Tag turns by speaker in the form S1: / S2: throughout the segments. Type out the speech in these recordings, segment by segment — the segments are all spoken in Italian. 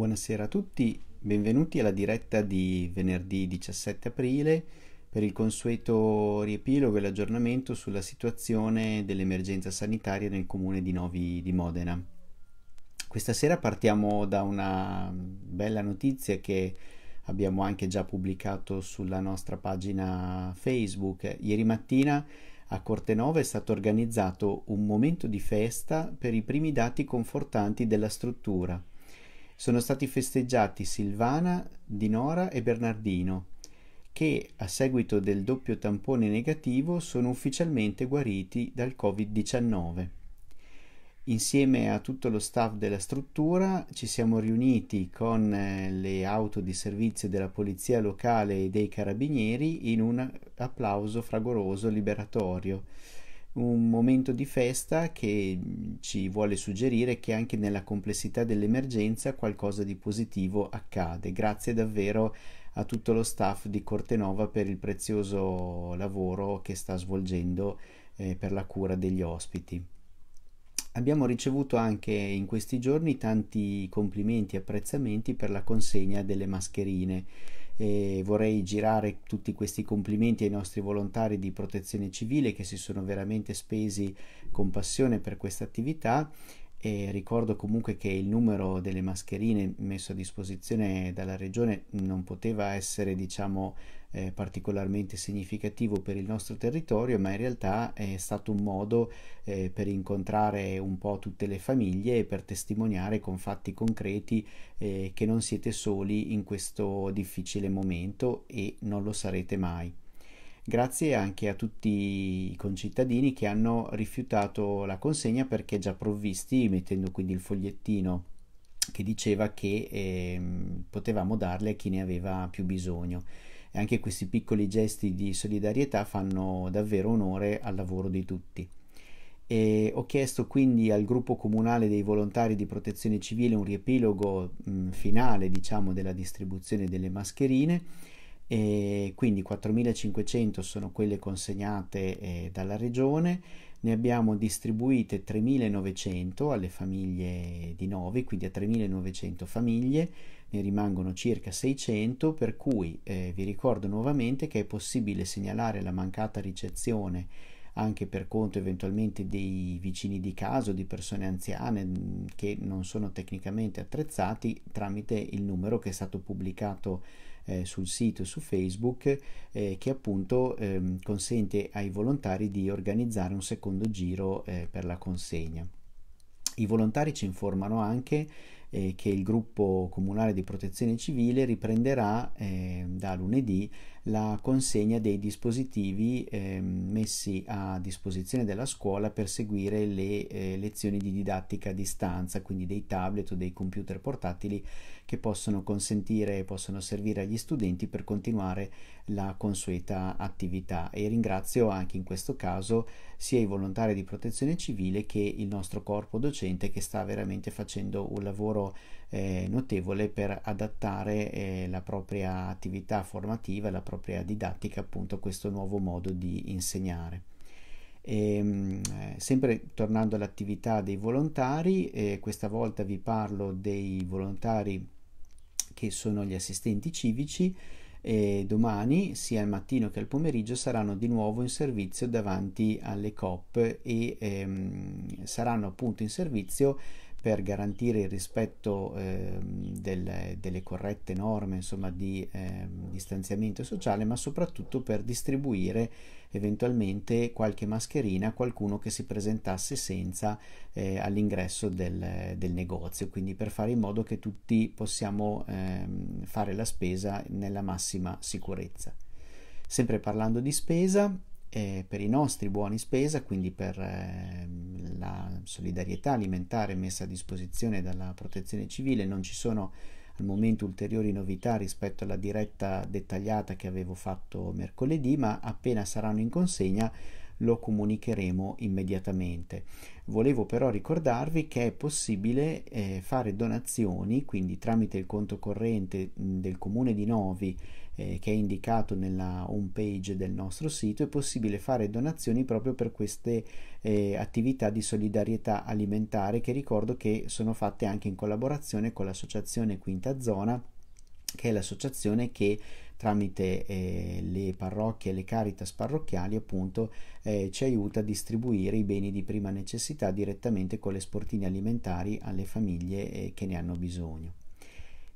S1: Buonasera a tutti, benvenuti alla diretta di venerdì 17 aprile per il consueto riepilogo e l'aggiornamento sulla situazione dell'emergenza sanitaria nel comune di Novi di Modena. Questa sera partiamo da una bella notizia che abbiamo anche già pubblicato sulla nostra pagina Facebook. Ieri mattina a Cortenova è stato organizzato un momento di festa per i primi dati confortanti della struttura sono stati festeggiati Silvana, Dinora e Bernardino, che a seguito del doppio tampone negativo sono ufficialmente guariti dal Covid-19. Insieme a tutto lo staff della struttura ci siamo riuniti con eh, le auto di servizio della Polizia locale e dei Carabinieri in un applauso fragoroso liberatorio un momento di festa che mm, ci vuole suggerire che anche nella complessità dell'emergenza qualcosa di positivo accade. Grazie davvero a tutto lo staff di Cortenova per il prezioso lavoro che sta svolgendo eh, per la cura degli ospiti. Abbiamo ricevuto anche in questi giorni tanti complimenti e apprezzamenti per la consegna delle mascherine e vorrei girare tutti questi complimenti ai nostri volontari di protezione civile che si sono veramente spesi con passione per questa attività e ricordo comunque che il numero delle mascherine messo a disposizione dalla regione non poteva essere diciamo eh, particolarmente significativo per il nostro territorio, ma in realtà è stato un modo eh, per incontrare un po' tutte le famiglie e per testimoniare con fatti concreti eh, che non siete soli in questo difficile momento e non lo sarete mai grazie anche a tutti i concittadini che hanno rifiutato la consegna perché già provvisti, mettendo quindi il fogliettino che diceva che eh, potevamo darle a chi ne aveva più bisogno e anche questi piccoli gesti di solidarietà fanno davvero onore al lavoro di tutti. E ho chiesto quindi al gruppo comunale dei volontari di protezione civile un riepilogo mh, mm, finale diciamo, della distribuzione delle mascherine e quindi 4.500 sono quelle consegnate eh, dalla regione, ne abbiamo distribuite 3.900 alle famiglie di 9, quindi a 3.900 famiglie ne rimangono circa 600, per cui eh, vi ricordo nuovamente che è possibile segnalare la mancata ricezione anche per conto eventualmente dei vicini di caso, di persone anziane mm, che non sono tecnicamente attrezzati tramite il numero che è stato pubblicato eh, sul sito su Facebook eh, che appunto eh, consente ai volontari di organizzare un secondo giro eh, per la consegna. I volontari ci informano anche eh, che il gruppo comunale di protezione civile riprenderà eh, da lunedì la consegna dei dispositivi eh, messi a disposizione della scuola per seguire le eh, lezioni di didattica a distanza, quindi dei tablet o dei computer portatili che possono consentire e possono servire agli studenti per continuare la consueta attività. E ringrazio anche in questo caso sia i volontari di protezione civile che il nostro corpo docente che sta veramente facendo un lavoro eh, notevole per adattare eh, la propria attività formativa, la propria didattica appunto a questo nuovo modo di insegnare. E, ehm, eh, sempre tornando all'attività dei volontari, eh, questa volta vi parlo dei volontari che sono gli assistenti civici e domani, sia al mattino che al pomeriggio, saranno di nuovo in servizio davanti alle COP e ehm, saranno appunto in servizio per garantire il rispetto eh, del, delle corrette norme insomma, di eh, distanziamento sociale, ma soprattutto per distribuire eventualmente qualche mascherina a qualcuno che si presentasse senza eh, all'ingresso del, del, negozio, quindi per fare in modo che tutti possiamo ehm, fare la spesa nella massima sicurezza. Sempre parlando di spesa, eh, per i nostri buoni spesa, quindi per eh, la solidarietà alimentare messa a disposizione dalla protezione civile, non ci sono al momento ulteriori novità rispetto alla diretta dettagliata che avevo fatto mercoledì, ma appena saranno in consegna lo comunicheremo immediatamente. Volevo però ricordarvi che è possibile eh, fare donazioni, quindi tramite il conto corrente mh, del comune di Novi eh, che è indicato nella home page del nostro sito è possibile fare donazioni proprio per queste eh, attività di solidarietà alimentare che ricordo che sono fatte anche in collaborazione con l'associazione Quinta Zona che è l'associazione che tramite eh, le parrocchie e le caritas parrocchiali appunto eh, ci aiuta a distribuire i beni di prima necessità direttamente con le sportine alimentari alle famiglie eh, che ne hanno bisogno.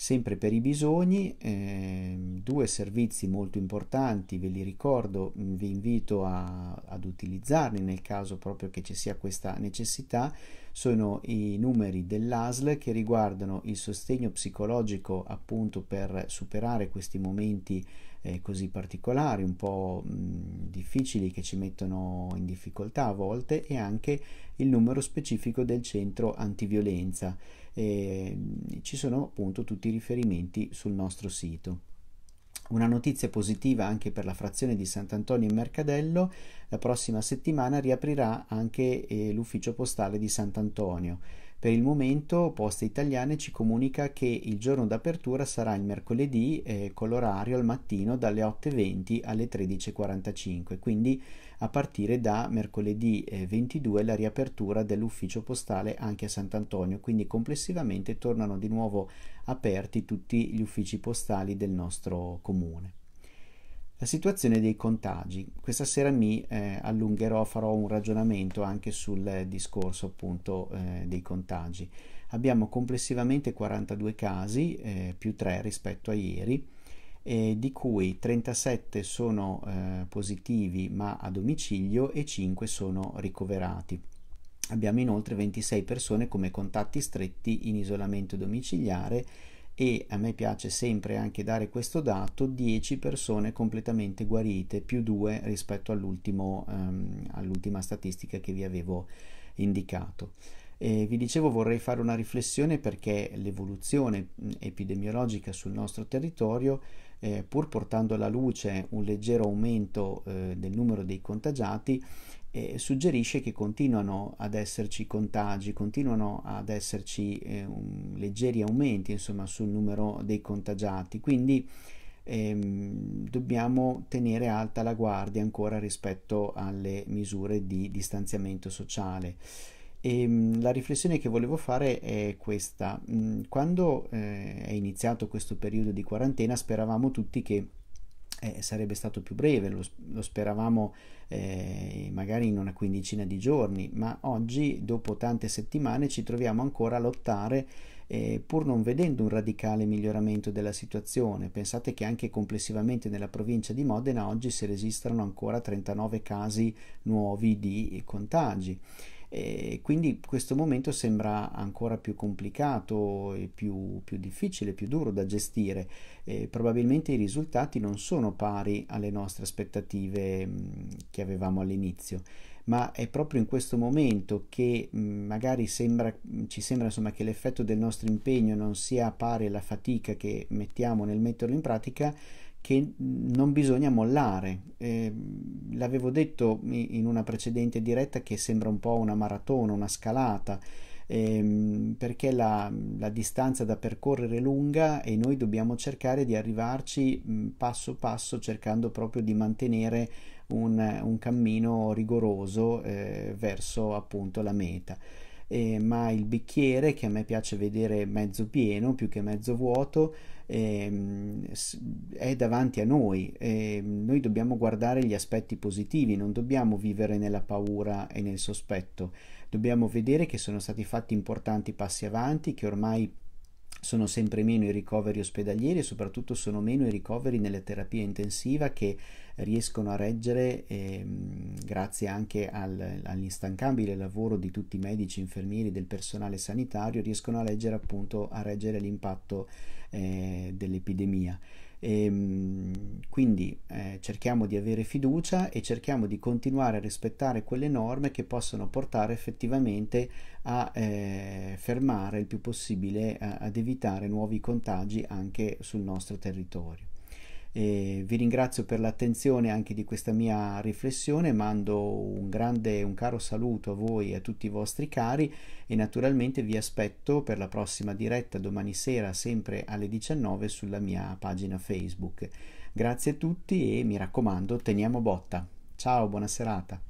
S1: Sempre per i bisogni, eh, due servizi molto importanti, ve li ricordo, mm, vi invito a, ad utilizzarli nel caso proprio che ci sia questa necessità, sono i numeri dell'ASL che riguardano il sostegno psicologico appunto per superare questi momenti eh, così particolari, un po' mh, mm, difficili che ci mettono in difficoltà a volte e anche il numero specifico del centro antiviolenza eh, ci sono appunto tutti i riferimenti sul nostro sito. Una notizia positiva anche per la frazione di Sant'Antonio in Mercadello, la prossima settimana riaprirà anche eh, l'ufficio postale di Sant'Antonio. Per il momento Poste Italiane ci comunica che il giorno d'apertura sarà il mercoledì eh, con l'orario al mattino dalle 8.20 alle 13.45, quindi a partire da mercoledì 22 eh, la riapertura dell'ufficio postale anche a Sant'Antonio, quindi complessivamente tornano di nuovo aperti tutti gli uffici postali del nostro comune. La situazione dei contagi. Questa sera mi eh, allungherò, farò un ragionamento anche sul discorso appunto eh, dei contagi. Abbiamo complessivamente 42 casi, eh, più 3 rispetto a ieri, eh, di cui 37 sono eh, positivi ma a domicilio e 5 sono ricoverati. Abbiamo inoltre 26 persone come contatti stretti in isolamento domiciliare e a me piace sempre anche dare questo dato, 10 persone completamente guarite, più 2 rispetto all'ultimo, ehm, all'ultima statistica che vi avevo indicato. Eh, vi dicevo vorrei fare una riflessione perché l'evoluzione mm, epidemiologica sul nostro territorio eh, pur portando alla luce un leggero aumento eh, del numero dei contagiati, eh, suggerisce che continuano ad esserci contagi, continuano ad esserci eh, un, leggeri aumenti insomma, sul numero dei contagiati. Quindi ehm, dobbiamo tenere alta la guardia ancora rispetto alle misure di distanziamento sociale. E ehm, la riflessione che volevo fare è questa. Mm, quando eh, è iniziato questo periodo di quarantena speravamo tutti che eh, sarebbe stato più breve, lo, lo speravamo eh, magari in una quindicina di giorni, ma oggi dopo tante settimane ci troviamo ancora a lottare eh, pur non vedendo un radicale miglioramento della situazione. Pensate che anche complessivamente nella provincia di Modena oggi si registrano ancora 39 casi nuovi di contagi. E quindi questo momento sembra ancora più complicato e più, più difficile, più duro da gestire. E probabilmente i risultati non sono pari alle nostre aspettative mm, che avevamo all'inizio, ma è proprio in questo momento che mm, magari sembra, ci sembra insomma, che l'effetto del nostro impegno non sia pari alla fatica che mettiamo nel metterlo in pratica che mm, non bisogna mollare. Eh, l'avevo detto in una precedente diretta che sembra un po' una maratona, una scalata, ehm, perché la, la, distanza da percorrere è lunga e noi dobbiamo cercare di arrivarci mm, passo passo, cercando proprio di mantenere un, un cammino rigoroso eh, verso appunto la meta eh, ma il bicchiere che a me piace vedere mezzo pieno più che mezzo vuoto eh, è davanti a noi. Eh, noi dobbiamo guardare gli aspetti positivi, non dobbiamo vivere nella paura e nel sospetto, dobbiamo vedere che sono stati fatti importanti passi avanti, che ormai sono sempre meno i ricoveri ospedalieri e soprattutto sono meno i ricoveri nella terapia intensiva che riescono a reggere eh, grazie anche al, all'instancabile lavoro di tutti i medici, infermieri, del personale sanitario, riescono a reggere appunto a reggere l'impatto eh, dell'epidemia. E, ehm, quindi eh, cerchiamo di avere fiducia e cerchiamo di continuare a rispettare quelle norme che possono portare effettivamente a eh, fermare il più possibile, a, eh, ad evitare nuovi contagi anche sul nostro territorio. E vi ringrazio per l'attenzione anche di questa mia riflessione, mando un grande, un caro saluto a voi e a tutti i vostri cari e naturalmente vi aspetto per la prossima diretta domani sera sempre alle 19 sulla mia pagina Facebook. Grazie a tutti e mi raccomando, teniamo botta. Ciao, buona serata.